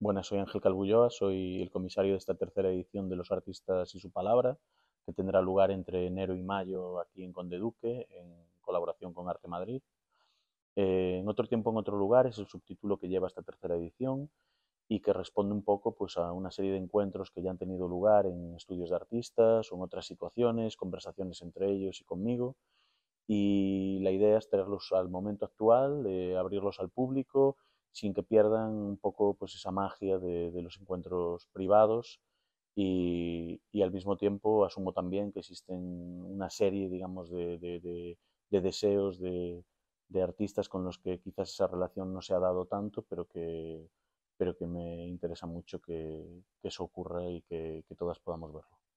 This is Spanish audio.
Buenas, soy Ángel Calbulloa, soy el comisario de esta tercera edición de Los Artistas y su Palabra, que tendrá lugar entre enero y mayo aquí en Conde Duque, en colaboración con Arte Madrid. Eh, en otro tiempo, en otro lugar, es el subtítulo que lleva esta tercera edición y que responde un poco pues, a una serie de encuentros que ya han tenido lugar en estudios de artistas o en otras situaciones, conversaciones entre ellos y conmigo. Y la idea es traerlos al momento actual, abrirlos al público sin que pierdan un poco pues, esa magia de, los encuentros privados y, al mismo tiempo asumo también que existen una serie, digamos, de, deseos de, artistas con los que quizás esa relación no se ha dado tanto, pero que, pero que me interesa mucho que, eso ocurra y que todas podamos verlo.